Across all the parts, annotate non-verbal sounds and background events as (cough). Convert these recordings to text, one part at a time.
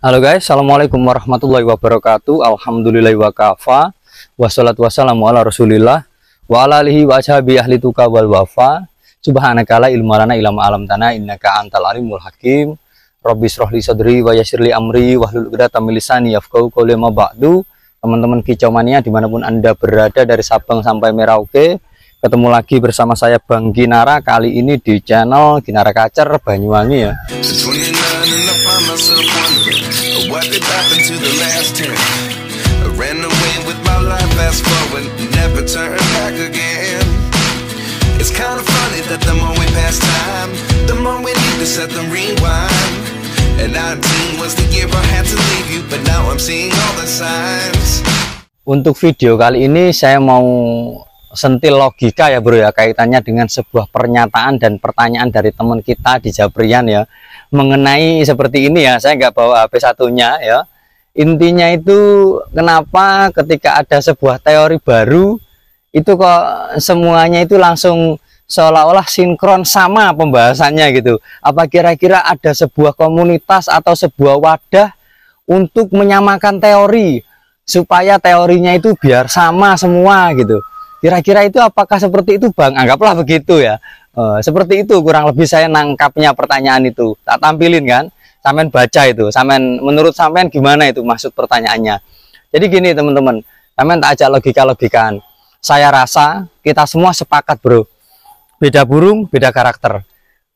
Halo guys, Assalamualaikum warahmatullahi wabarakatuh Alhamdulillahi wa kafa Wassalatu wassalamu ala rasulillah Wa ala alihi wa ashabi ahli tuka wal wafa Subhanakala ilmu alana ilama alam tanah Innaka antal alimul hakim Rabbi srohli sadri wa yasirli amri Wahlul gerata milisani yafkau kolema ba'du Teman-teman kicau mania dimanapun anda berada dari Sabang sampai Merauke ketemu lagi bersama saya Bang Ginara kali ini di channel Ginara Kacer Banyuwangi ya What did happen to the last ten? I ran away with my life, fast forward, never turn back again. It's kinda funny that the more we pass time, the more we need to set them rewind. And 19 was the year I had to leave you, but now I'm seeing all the signs. Untuk video kali ini saya mau sentil logika ya bro ya kaitannya dengan sebuah pernyataan dan pertanyaan dari teman kita di Jabrian ya mengenai seperti ini ya saya nggak bawa HP satunya ya intinya itu kenapa ketika ada sebuah teori baru itu kok semuanya itu langsung seolah-olah sinkron sama pembahasannya gitu apa kira-kira ada sebuah komunitas atau sebuah wadah untuk menyamakan teori supaya teorinya itu biar sama semua gitu Kira-kira itu apakah seperti itu Bang? Anggaplah begitu ya. E, seperti itu kurang lebih saya nangkapnya pertanyaan itu. Tak tampilin kan? Samen baca itu. Samen menurut sampean gimana itu maksud pertanyaannya? Jadi gini teman-teman, samen tak ajak logika logikan Saya rasa kita semua sepakat, Bro. Beda burung, beda karakter.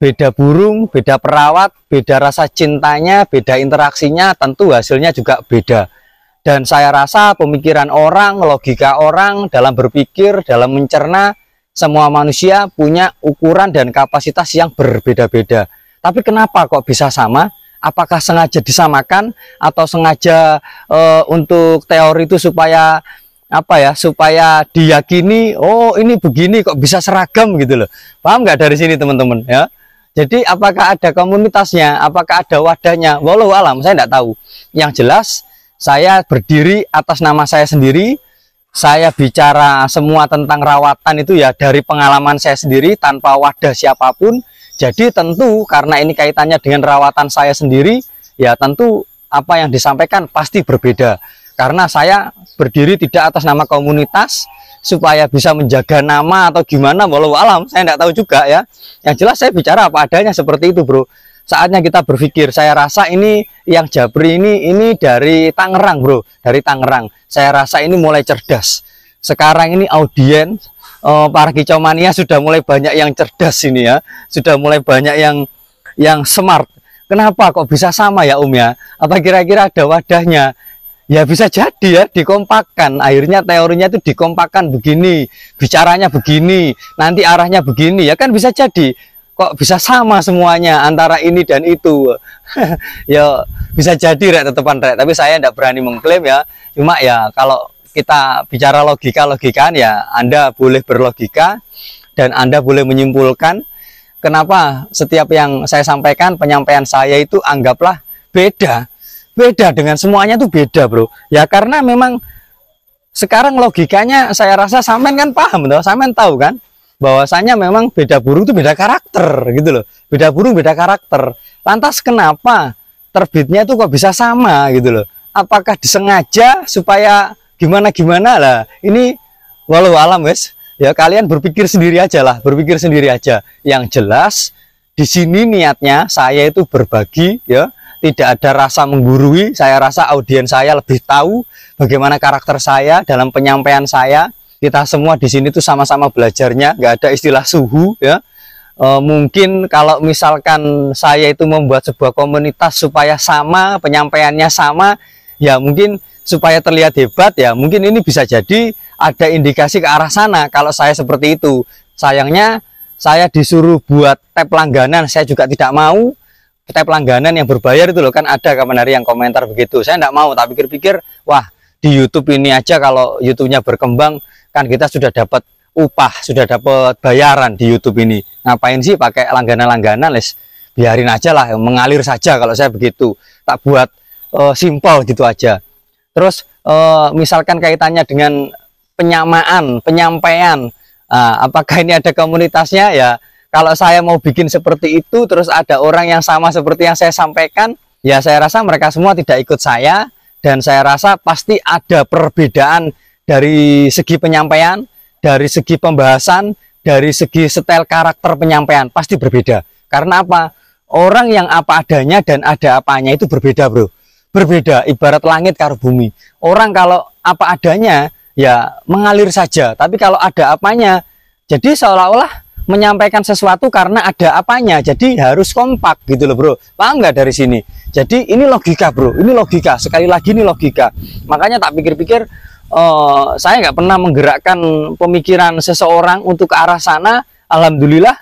Beda burung, beda perawat, beda rasa cintanya, beda interaksinya, tentu hasilnya juga beda dan saya rasa pemikiran orang, logika orang dalam berpikir, dalam mencerna, semua manusia punya ukuran dan kapasitas yang berbeda-beda. Tapi kenapa kok bisa sama? Apakah sengaja disamakan atau sengaja e, untuk teori itu supaya apa ya? Supaya diyakini, oh ini begini kok bisa seragam gitu loh. Paham nggak dari sini teman-teman ya? Jadi apakah ada komunitasnya? Apakah ada wadahnya? Walau alam saya tidak tahu. Yang jelas saya berdiri atas nama saya sendiri. Saya bicara semua tentang rawatan itu ya dari pengalaman saya sendiri tanpa wadah siapapun. Jadi tentu karena ini kaitannya dengan rawatan saya sendiri, ya tentu apa yang disampaikan pasti berbeda. Karena saya berdiri tidak atas nama komunitas, supaya bisa menjaga nama atau gimana walau alam saya tidak tahu juga ya yang jelas saya bicara apa adanya seperti itu bro saatnya kita berpikir. Saya rasa ini yang Jabri ini ini dari Tangerang, Bro. Dari Tangerang. Saya rasa ini mulai cerdas. Sekarang ini audiens uh, para kicau mania sudah mulai banyak yang cerdas ini ya. Sudah mulai banyak yang yang smart. Kenapa kok bisa sama ya Om ya? Apa kira-kira ada wadahnya? Ya bisa jadi ya dikompakkan. Akhirnya teorinya itu dikompakkan begini, bicaranya begini, nanti arahnya begini ya kan bisa jadi kok bisa sama semuanya antara ini dan itu (laughs) ya bisa jadi rek tetepan rek tapi saya tidak berani mengklaim ya cuma ya kalau kita bicara logika logikan ya Anda boleh berlogika dan Anda boleh menyimpulkan kenapa setiap yang saya sampaikan penyampaian saya itu anggaplah beda beda dengan semuanya itu beda bro ya karena memang sekarang logikanya saya rasa samen kan paham tuh samen tahu kan bahwasanya memang beda burung itu beda karakter gitu loh. Beda burung beda karakter. Lantas kenapa terbitnya itu kok bisa sama gitu loh? Apakah disengaja supaya gimana gimana lah? Ini walau alam wes ya kalian berpikir sendiri aja lah, berpikir sendiri aja. Yang jelas di sini niatnya saya itu berbagi ya tidak ada rasa menggurui saya rasa audiens saya lebih tahu bagaimana karakter saya dalam penyampaian saya kita semua di sini tuh sama-sama belajarnya nggak ada istilah suhu ya e, mungkin kalau misalkan saya itu membuat sebuah komunitas supaya sama penyampaiannya sama ya mungkin supaya terlihat hebat ya mungkin ini bisa jadi ada indikasi ke arah sana kalau saya seperti itu sayangnya saya disuruh buat tab langganan saya juga tidak mau tab langganan yang berbayar itu loh kan ada kapan hari yang komentar begitu saya tidak mau tapi pikir-pikir wah di YouTube ini aja kalau YouTube-nya berkembang kan kita sudah dapat upah sudah dapat bayaran di YouTube ini ngapain sih pakai langganan-langganan les biarin aja lah mengalir saja kalau saya begitu tak buat uh, simpel gitu aja terus uh, misalkan kaitannya dengan penyamaan penyampaian uh, apakah ini ada komunitasnya ya kalau saya mau bikin seperti itu terus ada orang yang sama seperti yang saya sampaikan ya saya rasa mereka semua tidak ikut saya dan saya rasa pasti ada perbedaan dari segi penyampaian, dari segi pembahasan, dari segi setel karakter penyampaian pasti berbeda. Karena apa? Orang yang apa adanya dan ada apanya itu berbeda, Bro. Berbeda ibarat langit karo bumi. Orang kalau apa adanya ya mengalir saja, tapi kalau ada apanya jadi seolah-olah menyampaikan sesuatu karena ada apanya jadi harus kompak gitu loh bro paham nggak dari sini jadi ini logika bro ini logika sekali lagi ini logika makanya tak pikir-pikir uh, saya nggak pernah menggerakkan pemikiran seseorang untuk ke arah sana alhamdulillah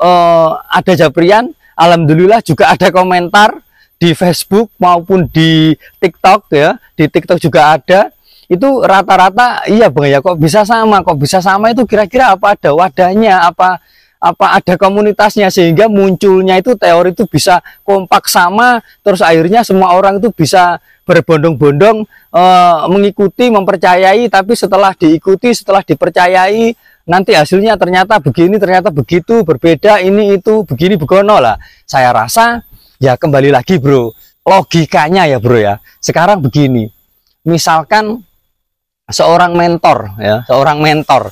uh, ada Jabrian, alhamdulillah juga ada komentar di Facebook maupun di TikTok ya di TikTok juga ada itu rata-rata iya bang ya kok bisa sama kok bisa sama itu kira-kira apa ada wadahnya apa apa ada komunitasnya sehingga munculnya itu teori itu bisa kompak sama terus akhirnya semua orang itu bisa berbondong-bondong e, mengikuti mempercayai tapi setelah diikuti setelah dipercayai nanti hasilnya ternyata begini ternyata begitu berbeda ini itu begini begono lah saya rasa ya kembali lagi bro logikanya ya bro ya sekarang begini misalkan seorang mentor ya seorang mentor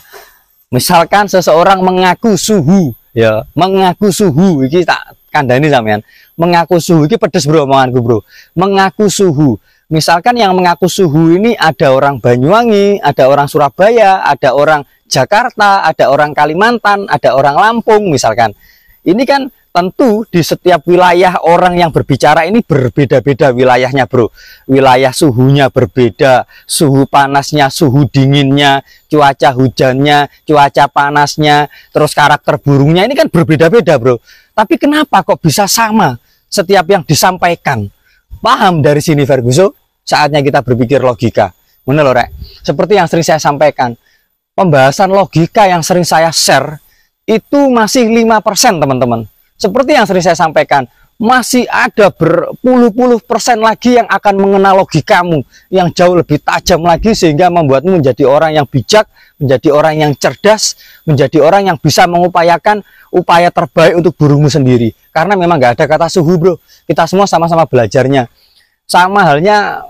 misalkan seseorang mengaku suhu ya mengaku suhu iki tak kandani sampean mengaku suhu iki pedes bro omonganku bro mengaku suhu misalkan yang mengaku suhu ini ada orang Banyuwangi ada orang Surabaya ada orang Jakarta ada orang Kalimantan ada orang Lampung misalkan ini kan tentu di setiap wilayah orang yang berbicara ini berbeda-beda wilayahnya bro wilayah suhunya berbeda suhu panasnya suhu dinginnya cuaca hujannya cuaca panasnya terus karakter burungnya ini kan berbeda-beda bro tapi kenapa kok bisa sama setiap yang disampaikan paham dari sini Ferguson saatnya kita berpikir logika bener loh rek seperti yang sering saya sampaikan pembahasan logika yang sering saya share itu masih 5% teman-teman seperti yang sering saya sampaikan, masih ada berpuluh-puluh persen lagi yang akan mengenal logikamu yang jauh lebih tajam lagi sehingga membuatmu menjadi orang yang bijak, menjadi orang yang cerdas, menjadi orang yang bisa mengupayakan upaya terbaik untuk burungmu sendiri. Karena memang gak ada kata suhu bro, kita semua sama-sama belajarnya. Sama halnya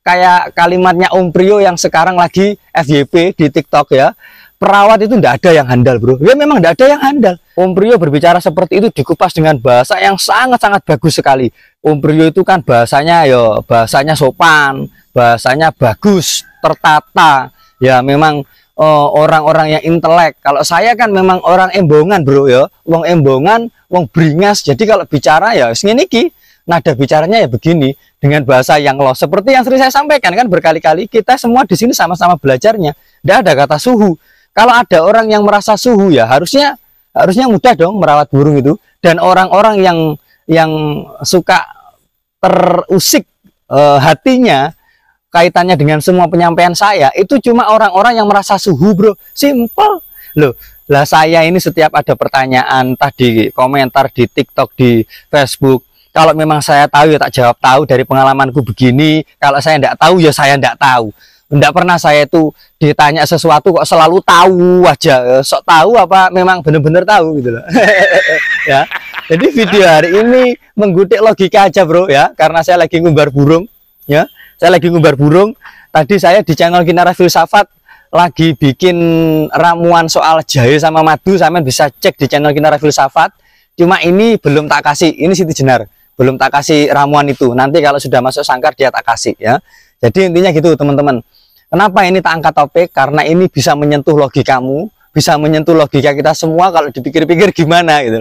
kayak kalimatnya Om Prio yang sekarang lagi FYP di TikTok ya perawat itu tidak ada yang handal bro ya memang tidak ada yang handal Om Priyo berbicara seperti itu dikupas dengan bahasa yang sangat-sangat bagus sekali Om Priyo itu kan bahasanya ya bahasanya sopan bahasanya bagus tertata ya memang eh, orang-orang uh, yang intelek kalau saya kan memang orang embongan bro ya wong embongan wong beringas jadi kalau bicara ya segini nah, ada bicaranya ya begini dengan bahasa yang loh, seperti yang sering saya sampaikan kan berkali-kali kita semua di sini sama-sama belajarnya tidak ada kata suhu kalau ada orang yang merasa suhu ya harusnya harusnya mudah dong merawat burung itu dan orang-orang yang yang suka terusik e, hatinya kaitannya dengan semua penyampaian saya itu cuma orang-orang yang merasa suhu bro simple loh lah saya ini setiap ada pertanyaan tadi komentar di TikTok di Facebook kalau memang saya tahu ya tak jawab tahu dari pengalamanku begini kalau saya tidak tahu ya saya tidak tahu tidak pernah saya itu ditanya sesuatu kok selalu tahu aja. Eh, sok tahu apa memang benar-benar tahu gitu loh. (laughs) ya. Jadi video hari ini menggutik logika aja bro ya. Karena saya lagi ngumbar burung ya. Saya lagi ngumbar burung. Tadi saya di channel Kinara Filsafat lagi bikin ramuan soal jahe sama madu. Sama bisa cek di channel Kinara Filsafat. Cuma ini belum tak kasih. Ini Siti Jenar belum tak kasih ramuan itu nanti kalau sudah masuk sangkar dia tak kasih ya jadi intinya gitu teman-teman Kenapa ini tak angkat topik? Karena ini bisa menyentuh logika kamu, bisa menyentuh logika kita semua kalau dipikir-pikir gimana gitu.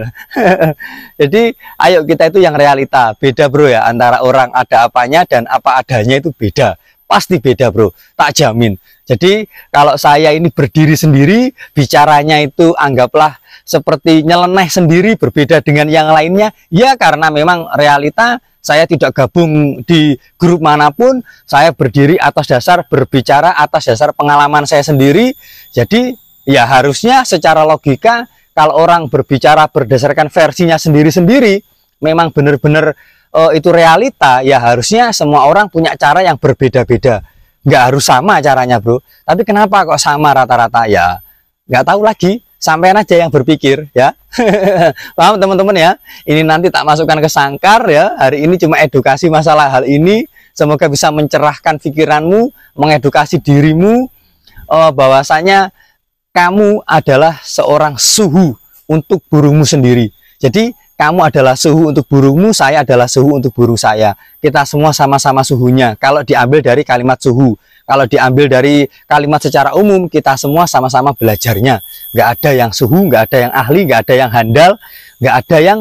(laughs) Jadi ayo kita itu yang realita. Beda bro ya antara orang ada apanya dan apa adanya itu beda. Pasti beda bro, tak jamin. Jadi kalau saya ini berdiri sendiri, bicaranya itu anggaplah seperti nyeleneh sendiri berbeda dengan yang lainnya. Ya karena memang realita saya tidak gabung di grup manapun, saya berdiri atas dasar berbicara atas dasar pengalaman saya sendiri. Jadi ya harusnya secara logika kalau orang berbicara berdasarkan versinya sendiri-sendiri, memang benar-benar e, itu realita, ya harusnya semua orang punya cara yang berbeda-beda. Nggak harus sama caranya, bro. Tapi kenapa kok sama rata-rata? Ya nggak tahu lagi sampean aja yang berpikir ya (laughs) paham teman-teman ya ini nanti tak masukkan ke sangkar ya hari ini cuma edukasi masalah hal ini semoga bisa mencerahkan pikiranmu mengedukasi dirimu oh, bahwasanya kamu adalah seorang suhu untuk burungmu sendiri jadi kamu adalah suhu untuk burungmu, saya adalah suhu untuk burung saya. Kita semua sama-sama suhunya. Kalau diambil dari kalimat suhu, kalau diambil dari kalimat secara umum, kita semua sama-sama belajarnya. Nggak ada yang suhu, nggak ada yang ahli, nggak ada yang handal, nggak ada yang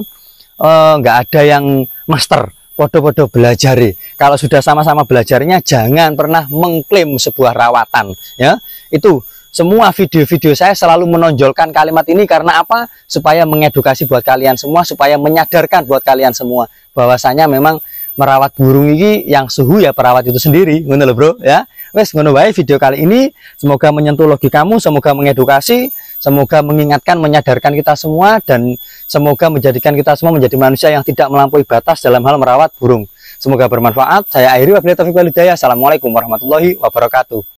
uh, ada yang master. Podo-podo belajari. Kalau sudah sama-sama belajarnya, jangan pernah mengklaim sebuah rawatan. Ya, itu semua video-video saya selalu menonjolkan kalimat ini karena apa? Supaya mengedukasi buat kalian semua, supaya menyadarkan buat kalian semua bahwasanya memang merawat burung ini yang suhu ya perawat itu sendiri ngono loh bro ya wes ngono baik video kali ini semoga menyentuh logi kamu semoga mengedukasi semoga mengingatkan menyadarkan kita semua dan semoga menjadikan kita semua menjadi manusia yang tidak melampaui batas dalam hal merawat burung semoga bermanfaat saya akhiri wabillahi Taufik walhidayah assalamualaikum warahmatullahi wabarakatuh